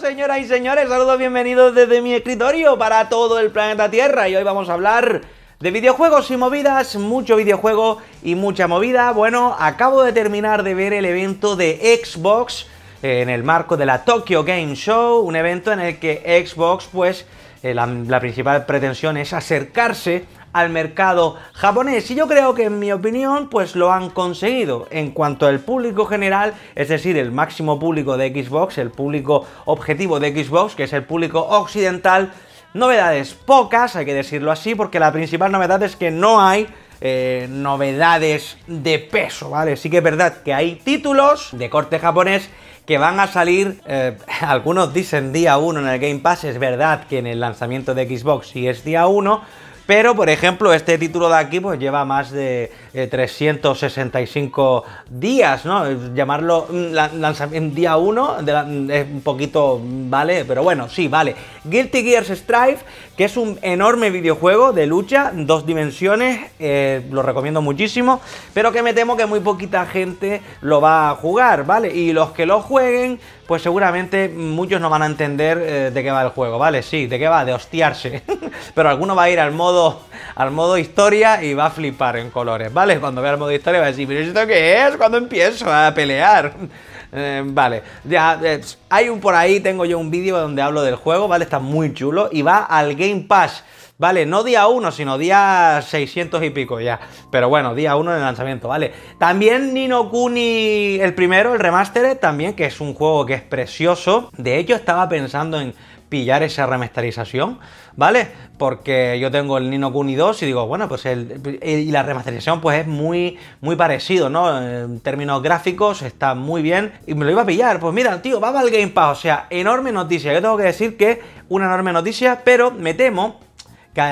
señoras y señores, saludos bienvenidos desde mi escritorio para todo el planeta Tierra y hoy vamos a hablar de videojuegos y movidas, mucho videojuego y mucha movida. Bueno, acabo de terminar de ver el evento de Xbox eh, en el marco de la Tokyo Game Show, un evento en el que Xbox pues eh, la, la principal pretensión es acercarse al mercado japonés. Y yo creo que en mi opinión, pues lo han conseguido. En cuanto al público general, es decir, el máximo público de Xbox, el público objetivo de Xbox, que es el público occidental, novedades pocas, hay que decirlo así, porque la principal novedad es que no hay eh, novedades de peso, ¿vale? Sí que es verdad que hay títulos de corte japonés que van a salir, eh, algunos dicen día 1 en el Game Pass, es verdad que en el lanzamiento de Xbox sí es día 1, pero, por ejemplo, este título de aquí pues lleva más de 365 eh, días, ¿no? Llamarlo mm, lanzamiento día 1 mm, es un poquito, mm, ¿vale? Pero bueno, sí, vale. Guilty Gears Strive, que es un enorme videojuego de lucha, dos dimensiones, eh, lo recomiendo muchísimo, pero que me temo que muy poquita gente lo va a jugar, ¿vale? Y los que lo jueguen pues seguramente muchos no van a entender eh, de qué va el juego, ¿vale? Sí, de qué va, de hostiarse. Pero alguno va a ir al modo, al modo historia y va a flipar en colores, ¿vale? Cuando vea el modo historia va a decir, ¿pero esto qué es? Cuando empiezo a pelear? Eh, vale, ya eh, hay un por ahí, tengo yo un vídeo donde hablo del juego, ¿vale? Está muy chulo y va al Game Pass. ¿vale? No día 1, sino día 600 y pico ya. Pero bueno, día 1 de lanzamiento, ¿vale? También Nino Kuni, el primero, el remastered, también, que es un juego que es precioso. De hecho, estaba pensando en pillar esa remasterización, ¿vale? Porque yo tengo el Nino Kuni 2 y digo, bueno, pues el, y la remasterización pues es muy, muy parecido, ¿no? En términos gráficos está muy bien y me lo iba a pillar. Pues mira, tío, va al Game Pass, o sea, enorme noticia. Yo tengo que decir que una enorme noticia, pero me temo que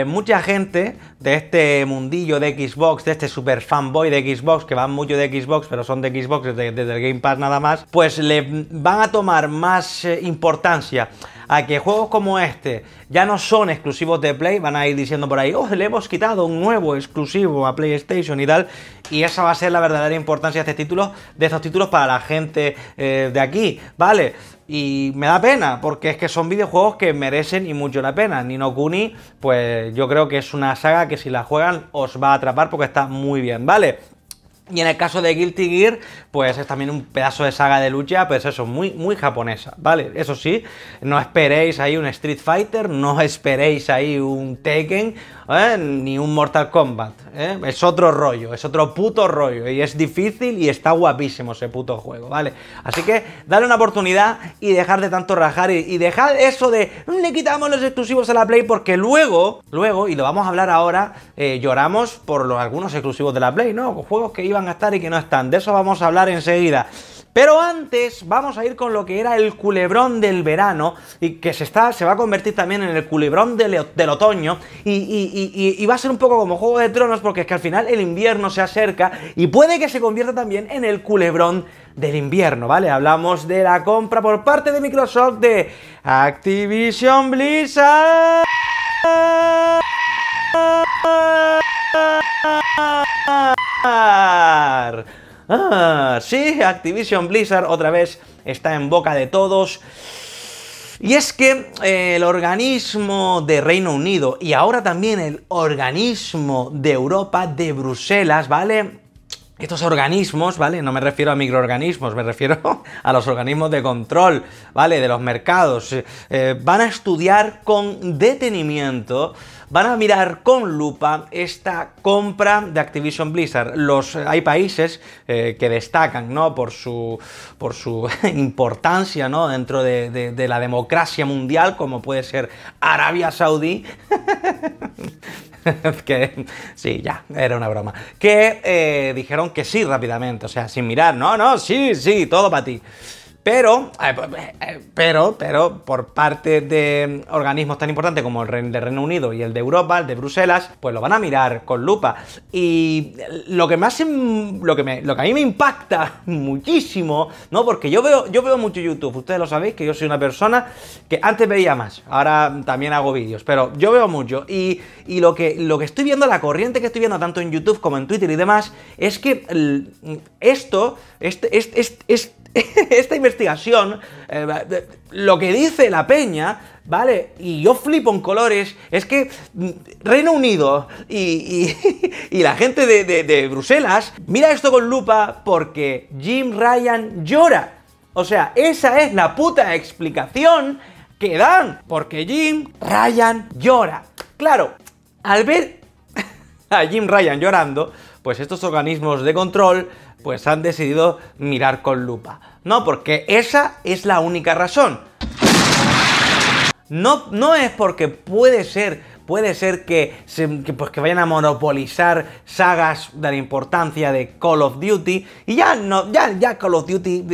eh, mucha gente de este mundillo de Xbox, de este super fanboy de Xbox, que van mucho de Xbox, pero son de Xbox desde, el Game Pass nada más, pues le van a tomar más eh, importancia a que juegos como este ya no son exclusivos de Play, van a ir diciendo por ahí, oh, le hemos quitado un nuevo exclusivo a PlayStation y tal, y esa va a ser la verdadera importancia de, este título, de estos títulos para la gente eh, de aquí, ¿vale? Y me da pena, porque es que son videojuegos que merecen y mucho la pena. Nino Kuni, pues yo creo que es una saga que si la juegan os va a atrapar porque está muy bien, ¿vale? Y en el caso de Guilty Gear, pues es también un pedazo de saga de lucha, pues eso, muy, muy japonesa, ¿vale? Eso sí, no esperéis ahí un Street Fighter, no esperéis ahí un Tekken, ¿eh? ni un Mortal Kombat, ¿eh? Es otro rollo, es otro puto rollo, y es difícil y está guapísimo ese puto juego, ¿vale? Así que dale una oportunidad y dejar de tanto rajar y, dejar eso de mm, le quitamos los exclusivos a la Play porque luego, luego, y lo vamos a hablar ahora, eh, lloramos por los, algunos exclusivos de la Play, ¿no? Juegos que iban a estar y que no están, de eso vamos a hablar enseguida. Pero antes vamos a ir con lo que era el culebrón del verano y que se, está, se va a convertir también en el culebrón del, otoño y, y, va a ser un poco como Juego de Tronos porque es que al final el invierno se acerca y puede que se convierta también en el culebrón del invierno, ¿vale? Hablamos de la compra por parte de Microsoft de Activision Blizzard. Ah, sí, Activision Blizzard otra vez está en boca de todos. Y es que eh, el organismo de Reino Unido y ahora también el organismo de Europa de Bruselas, ¿vale? Estos organismos, ¿vale? No me refiero a microorganismos, me refiero a los organismos de control, ¿vale? De los mercados. Eh, van a estudiar con detenimiento, van a mirar con lupa esta compra de Activision Blizzard. Los, eh, hay países eh, que destacan, ¿no? Por su, por su importancia, ¿no? Dentro de la democracia mundial, como puede ser Arabia Saudí. que sí, ya, era una broma. Que eh, dijeron que sí rápidamente, o sea, sin mirar, no, no, sí, sí, todo para ti. Pero, eh, eh, pero, pero, por parte de mm, organismos tan importantes como el de Reino Unido y el de Europa, el de Bruselas, pues lo van a mirar con lupa. Y lo que más mm, lo que, me, lo que a mí me impacta muchísimo, ¿no? Porque yo veo, yo veo mucho YouTube, ustedes lo sabéis, que yo soy una persona que antes veía más, ahora también hago vídeos, pero yo veo mucho. Y, lo, que, lo que estoy viendo, la corriente que estoy viendo tanto en YouTube como en Twitter y demás, es que esto, es... es este, este, este esta investigación, eh, lo que dice la peña, ¿vale? Y yo flipo en colores, es que mm, Reino Unido y, la gente de Bruselas, mira esto con lupa porque Jim Ryan llora. O sea, esa es la puta explicación que dan, porque Jim Ryan llora. Claro, al ver a Jim Ryan llorando, pues estos organismos de control pues han decidido mirar con lupa. No, porque esa es la única razón. No, no es porque puede ser puede ser que, pues, que vayan a monopolizar sagas de la importancia de Call of Duty, y ya, no, ya, ya Call of Duty,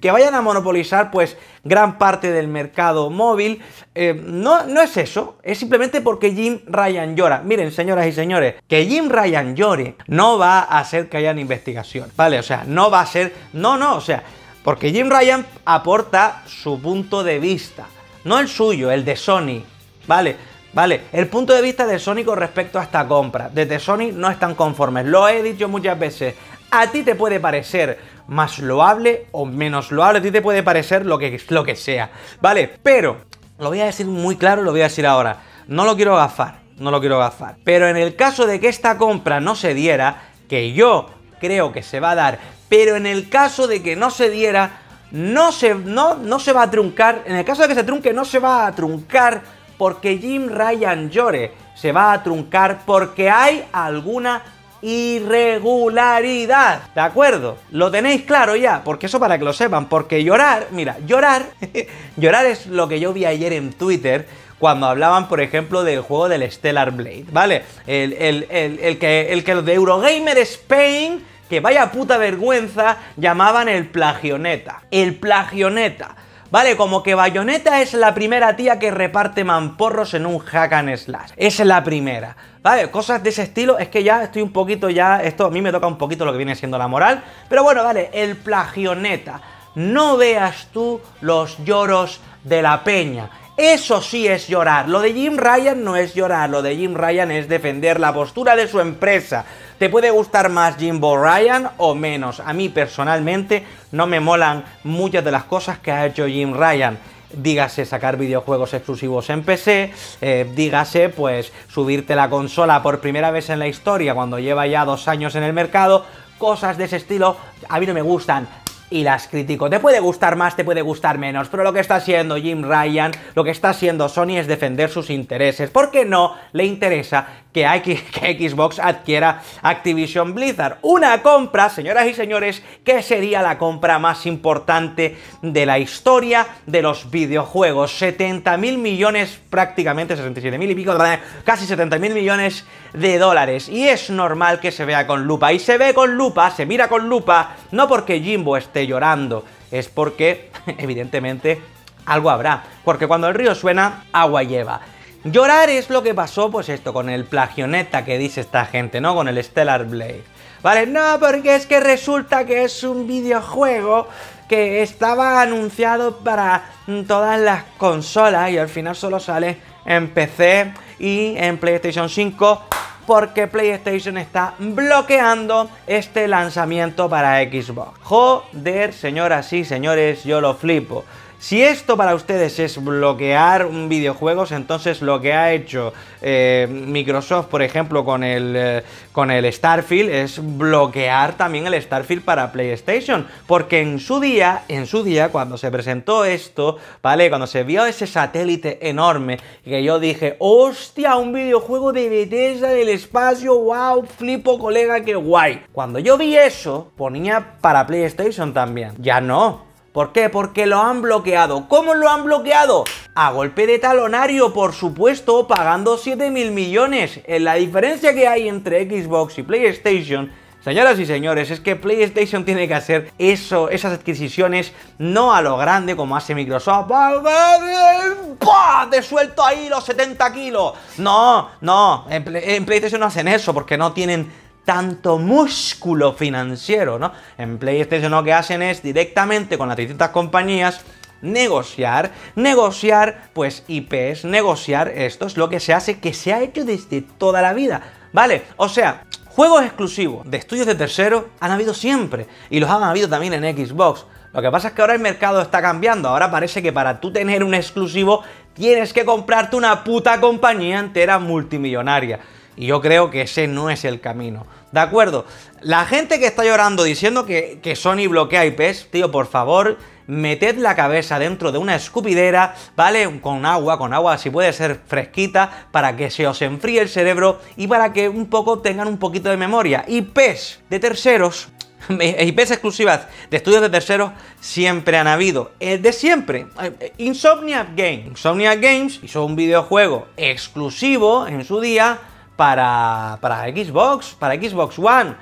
que vayan a monopolizar pues gran parte del mercado móvil, eh, no, no es eso, es simplemente porque Jim Ryan llora. Miren, señoras y señores, que Jim Ryan llore no va a hacer que una investigación, ¿vale? O sea, no va a ser, no, no, o sea, porque Jim Ryan aporta su punto de vista, no el suyo, el de Sony, ¿vale? Vale, el punto de vista de Sony con respecto a esta compra. Desde Sony no están conformes, lo he dicho muchas veces. A ti te puede parecer más loable o menos loable, a ti te puede parecer lo que, lo que sea. Vale, pero lo voy a decir muy claro, lo voy a decir ahora. No lo quiero gafar, no lo quiero gafar. Pero en el caso de que esta compra no se diera, que yo creo que se va a dar, pero en el caso de que no se diera, no se, no, no se va a truncar, en el caso de que se trunque, no se va a truncar porque Jim Ryan Llore se va a truncar porque hay alguna irregularidad. ¿De acuerdo? Lo tenéis claro ya, porque eso para que lo sepan, porque llorar, mira, llorar, llorar es lo que yo vi ayer en Twitter cuando hablaban, por ejemplo, del juego del Stellar Blade, ¿vale? El, el, el, que, el que los de Eurogamer Spain, que vaya puta vergüenza, llamaban el plagioneta. El plagioneta. ¿vale? Como que Bayonetta es la primera tía que reparte mamporros en un hack and slash. Es la primera. ¿Vale? Cosas de ese estilo, es que ya estoy un poquito ya, esto a mí me toca un poquito lo que viene siendo la moral, pero bueno, vale, el plagioneta. No veas tú los lloros de la peña. Eso sí es llorar. Lo de Jim Ryan no es llorar, lo de Jim Ryan es defender la postura de su empresa. Te puede gustar más Jimbo Ryan o menos. A mí personalmente no me molan muchas de las cosas que ha hecho Jim Ryan dígase sacar videojuegos exclusivos en PC, eh, dígase pues subirte la consola por primera vez en la historia cuando lleva ya dos años en el mercado, cosas de ese estilo a mí no me gustan y las critico. Te puede gustar más, te puede gustar menos, pero lo que está haciendo Jim Ryan, lo que está haciendo Sony es defender sus intereses, ¿Por qué no le interesa que, Xbox adquiera Activision Blizzard. Una compra, señoras y señores, que sería la compra más importante de la historia de los videojuegos. 70 mil millones, prácticamente 67 mil y pico, casi 70 mil millones de dólares. Y es normal que se vea con lupa. Y se ve con lupa, se mira con lupa, no porque Jimbo esté llorando, es porque evidentemente algo habrá, porque cuando el río suena, agua lleva. Llorar es lo que pasó, pues esto, con el plagioneta que dice esta gente, ¿no? Con el Stellar Blade. Vale, no, porque es que resulta que es un videojuego que estaba anunciado para mm, todas las consolas y al final solo sale en PC y en PlayStation 5 porque PlayStation está bloqueando este lanzamiento para Xbox. Joder, señoras y señores, yo lo flipo. Si esto para ustedes es bloquear videojuegos, entonces lo que ha hecho eh, Microsoft, por ejemplo, con el, eh, con el Starfield, es bloquear también el Starfield para PlayStation. Porque en su día, en su día, cuando se presentó esto, ¿vale? Cuando se vio ese satélite enorme, que yo dije, hostia, un videojuego de Bethesda el espacio, wow, flipo, colega, qué guay. Cuando yo vi eso, ponía para PlayStation también. Ya no, ¿Por qué? Porque lo han bloqueado. ¿Cómo lo han bloqueado? A golpe de talonario, por supuesto, pagando mil millones. Eh, la diferencia que hay entre Xbox y PlayStation Señoras y señores, es que PlayStation tiene que hacer eso, esas adquisiciones no a lo grande como hace Microsoft. ¡Pah! Te suelto ahí los 70 kilos. No, no, en PlayStation no hacen eso porque no tienen tanto músculo financiero, ¿no? En PlayStation lo que hacen es directamente con las distintas compañías negociar, negociar pues IPs, negociar esto es lo que se hace, que se ha hecho desde toda la vida, ¿vale? O sea, juegos exclusivos de estudios de terceros han habido siempre y los han habido también en Xbox. Lo que pasa es que ahora el mercado está cambiando, ahora parece que para tú tener un exclusivo tienes que comprarte una puta compañía entera multimillonaria. Y yo creo que ese no es el camino. ¿De acuerdo? La gente que está llorando diciendo que, Sony bloquea IPs, tío, por favor, meted la cabeza dentro de una escupidera, ¿vale? Con agua, con agua, si puede ser fresquita, para que se os enfríe el cerebro y para que un poco tengan un poquito de memoria. IPs de terceros IPs exclusivas de estudios de terceros siempre han habido. Es eh, de siempre. Eh, Insomnia Games. Insomnia Games hizo un videojuego exclusivo en su día para, para Xbox, para Xbox One,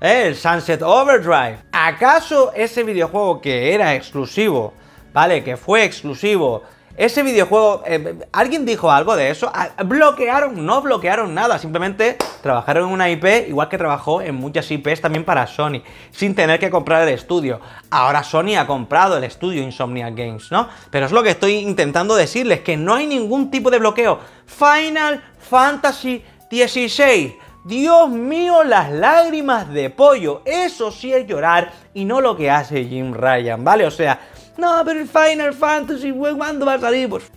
¿eh? el Sunset Overdrive. ¿Acaso ese videojuego que era exclusivo, ¿vale? Que fue exclusivo ese videojuego, eh, ¿alguien dijo algo de eso? Ah, ¿Bloquearon? No bloquearon nada, simplemente trabajaron en una IP, igual que trabajó en muchas IPs también para Sony, sin tener que comprar el estudio. Ahora Sony ha comprado el estudio Insomnia Games, ¿no? Pero es lo que estoy intentando decirles, que no hay ningún tipo de bloqueo. Final Fantasy 16. Dios mío, las lágrimas de pollo. Eso sí es llorar y no lo que hace Jim Ryan, ¿vale? O sea, no, pero el Final Fantasy, ¿cuándo va a salir? Pues,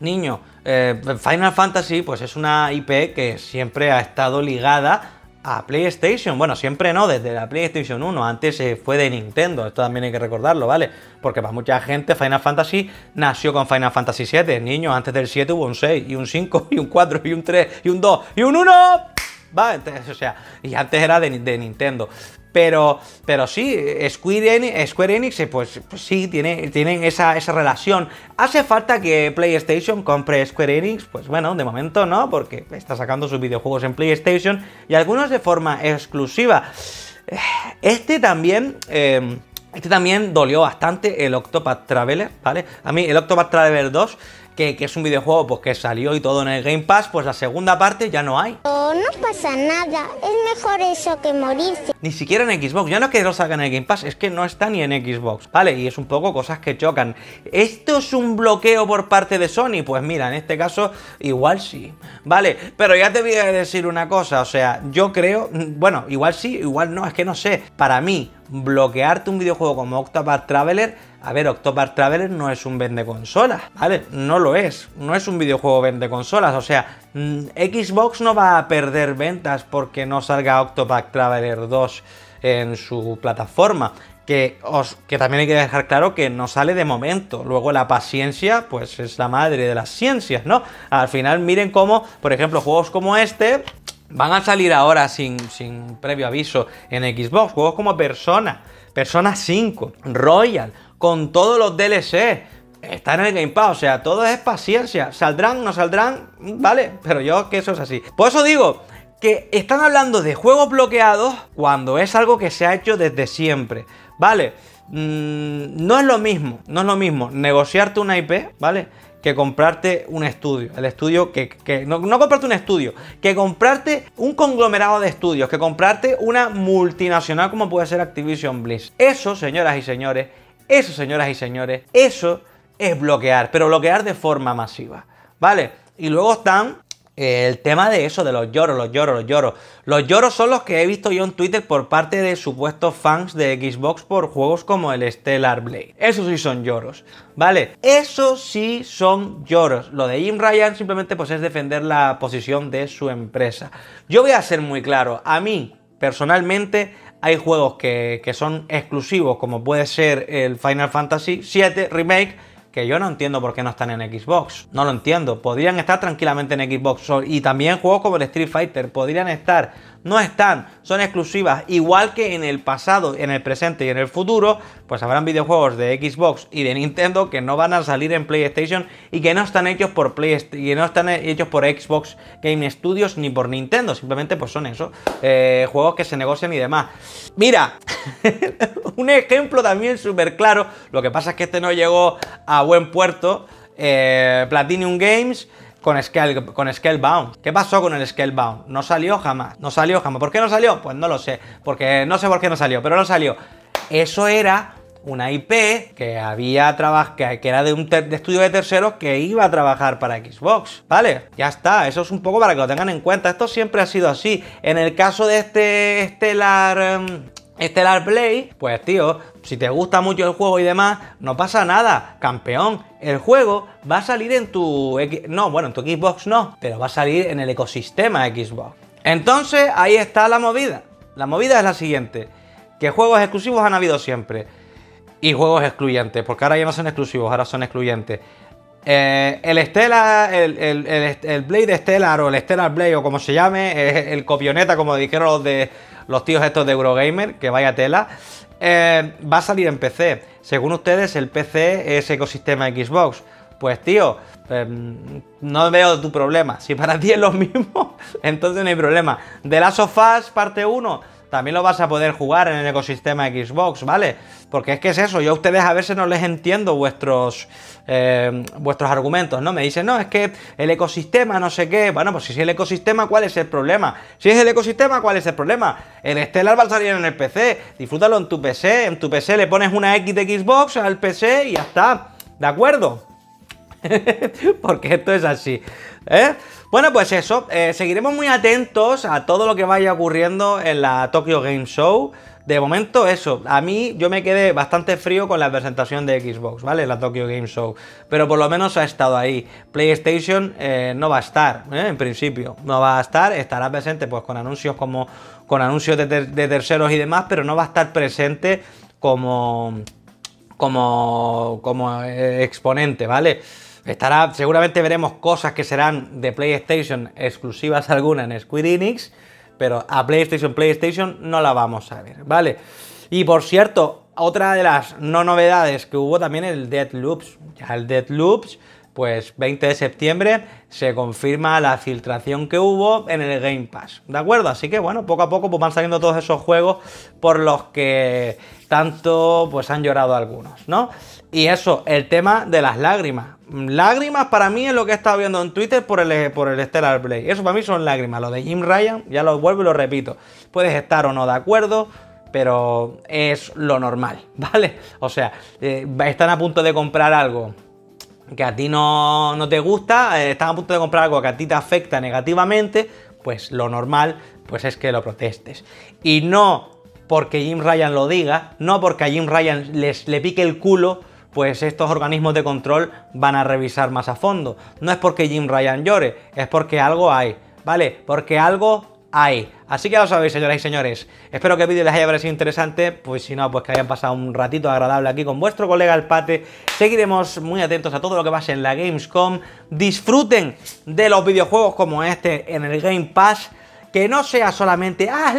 niño, eh, Final Fantasy, pues es una IP que siempre ha estado ligada a PlayStation. Bueno, siempre no, desde la PlayStation 1, antes eh, fue de Nintendo, esto también hay que recordarlo, ¿vale? Porque para mucha gente Final Fantasy nació con Final Fantasy 7, niño antes del 7 hubo un 6, y un 5, y un 4, y un 3, y un 2, y un 1. Va, entonces, o sea, y antes era de, de Nintendo. Pero, pero sí, Square Enix, eh, pues, pues, sí, tiene, tienen esa, relación. ¿Hace falta que PlayStation compre Square Enix? Pues bueno, de momento no, porque está sacando sus videojuegos en PlayStation y algunos de forma exclusiva. Este también... Em, este también dolió bastante el Octopath Traveler, ¿vale? A mí el Octopath Traveler 2 que, es un videojuego pues, que salió y todo en el Game Pass, pues la segunda parte ya no hay. no pasa nada, es mejor eso que morirse. Ni siquiera en Xbox, Yo no es que lo salga en el Game Pass, es que no está ni en Xbox, ¿vale? Y es un poco cosas que chocan. ¿Esto es un bloqueo por parte de Sony? Pues mira, en este caso igual sí, ¿vale? Pero ya te voy a decir una cosa, o sea, yo creo, mm, bueno, igual sí, igual no, es que no sé, para mí bloquearte un videojuego como Octopath Traveler, a ver, Octopath Traveler no es un vende consolas, ¿vale? No lo es, no es un videojuego vende consolas, o sea, mm, Xbox no va a perder ventas porque no salga Octopath Traveler 2 en su plataforma. Que, os, que también hay que dejar claro que no sale de momento. Luego la paciencia, pues es la madre de las ciencias, ¿no? Al final miren cómo, por ejemplo, juegos como este, Van a salir ahora sin, previo aviso en Xbox juegos como Persona, Persona 5, Royal, con todos los DLC. Están en el Game Pass, o sea, todo es paciencia. Saldrán, no saldrán, vale, pero yo que eso es así. Por eso digo, que están hablando de juegos bloqueados cuando es algo que se ha hecho desde siempre. Vale, mm, no es lo mismo, no es lo mismo negociarte una IP, ¿vale? que comprarte un estudio. El estudio que, no, no, comprarte un estudio, que comprarte un conglomerado de estudios, que comprarte una multinacional como puede ser Activision Bliss. Eso, señoras y señores, eso, señoras y señores, eso es bloquear, pero bloquear de forma masiva. ¿Vale? Y luego están el tema de eso, de los lloros, los lloros, los lloros. Los lloros son los que he visto yo en Twitter por parte de supuestos fans de Xbox por juegos como el Stellar Blade. Eso sí son lloros, ¿vale? Eso sí son lloros. Lo de Jim Ryan simplemente pues es defender la posición de su empresa. Yo voy a ser muy claro, a mí personalmente hay juegos que, que son exclusivos como puede ser el Final Fantasy VII Remake que yo no entiendo por qué no están en Xbox. No lo entiendo. Podrían estar tranquilamente en Xbox y también juegos como el Street Fighter. Podrían estar no están, son exclusivas, igual que en el pasado, en el presente y en el futuro, pues habrán videojuegos de Xbox y de Nintendo que no van a salir en PlayStation y que no están hechos por no están hechos por Xbox Game Studios ni por Nintendo, simplemente pues son eso, eh, juegos que se negocian y demás. Mira, un ejemplo también súper claro, lo que pasa es que este no llegó a buen puerto, eh, Platinum Games con, scale, con Scalebound. ¿Qué pasó con el Scalebound? No salió jamás, no salió jamás. ¿Por qué no salió? Pues no lo sé, porque no sé por qué no salió, pero no salió. Eso era una IP que había que, que era de un estudio de terceros que iba a trabajar para Xbox, ¿vale? Ya está, eso es un poco para que lo tengan en cuenta. Esto siempre ha sido así. En el caso de este Estelar em, Stellar Blade, pues tío, si te gusta mucho el juego y demás, no pasa nada, campeón. El juego va a salir en tu... No, bueno, en tu Xbox no, pero va a salir en el ecosistema Xbox. Entonces, ahí está la movida. La movida es la siguiente, que juegos exclusivos han habido siempre y juegos excluyentes, porque ahora ya no son exclusivos, ahora son excluyentes. Eh, el Stellar, el, Blade Stellar o el Stellar Blade o como se llame, eh, el copioneta, como dijeron los de los tíos estos de Eurogamer, que vaya tela, eh, va a salir en PC. Según ustedes, el PC es ecosistema Xbox. Pues tío, em, no veo tu problema. Si para ti es lo mismo, entonces no hay problema. De las sofás parte 1 también lo vas a poder jugar en el ecosistema Xbox, ¿vale? Porque es que es eso, yo a ustedes a veces no les entiendo vuestros, eh, vuestros argumentos, ¿no? Me dicen, no, es que el ecosistema, no sé qué. Bueno, pues si es el ecosistema, ¿cuál es el problema? Si es el ecosistema, ¿cuál es el problema? El Stellar va a salir en el PC, disfrútalo en tu PC, en tu PC le pones una X de Xbox al PC y ya está, ¿de acuerdo? Porque esto es así. ¿eh? Bueno, pues eso. Eh, seguiremos muy atentos a todo lo que vaya ocurriendo en la Tokyo Game Show. De momento, eso. A mí, yo me quedé bastante frío con la presentación de Xbox, ¿vale? La Tokyo Game Show. Pero por lo menos ha estado ahí. PlayStation eh, no va a estar, ¿eh? en principio. No va a estar. Estará presente, pues, con anuncios como. con anuncios de, terceros y demás, pero no va a estar presente como. como. como exponente, ¿vale? Estará, seguramente veremos cosas que serán de PlayStation, exclusivas alguna en squid Enix, pero a PlayStation, PlayStation no la vamos a ver, ¿vale? Y por cierto, otra de las no novedades que hubo también el Dead Loops. Ya el Dead Loops pues 20 de septiembre se confirma la filtración que hubo en el Game Pass, ¿de acuerdo? Así que bueno, poco a poco pues, van saliendo todos esos juegos por los que tanto pues han llorado algunos, ¿no? Y eso, el tema de las lágrimas. Lágrimas para mí es lo que he estado viendo en Twitter por el, por el Stellar Blade. Eso para mí son lágrimas. Lo de Jim Ryan, ya lo vuelvo y lo repito. Puedes estar o no de acuerdo, pero es lo normal, ¿vale? O sea, eh, están a punto de comprar algo que a ti no, te gusta, eh, estás a punto de comprar algo que a ti te afecta negativamente, pues lo normal pues es que lo protestes. Y no porque Jim Ryan lo diga, no porque a Jim Ryan les, le pique el culo, pues estos organismos de control van a revisar más a fondo. No es porque Jim Ryan llore, es porque algo hay, ¿vale? Porque algo Ahí. Así que ya lo sabéis, señoras y señores. Espero que el vídeo les haya parecido interesante. Pues si no, pues que hayan pasado un ratito agradable aquí con vuestro colega el Pate. Seguiremos muy atentos a todo lo que pase en la Gamescom. Disfruten de los videojuegos como este en el Game Pass. Que no sea solamente, ah,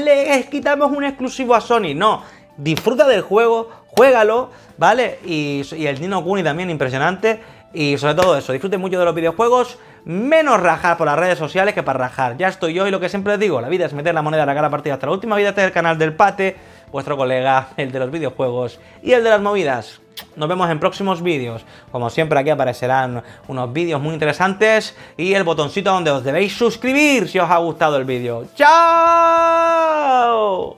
quitamos un exclusivo a Sony. No, disfruta del juego, juégalo, ¿vale? Y, el Dino Kuni también, impresionante. Y sobre todo eso, disfruten mucho de los videojuegos, menos rajar por las redes sociales que para rajar. Ya estoy yo y lo que siempre les digo, la vida es meter la moneda a la cara partida hasta la última vida. Este es el canal del Pate, vuestro colega, el de los videojuegos y el de las movidas. Nos vemos en próximos vídeos. Como siempre aquí aparecerán unos vídeos muy interesantes y el botoncito donde os debéis suscribir si os ha gustado el vídeo. ¡Chao!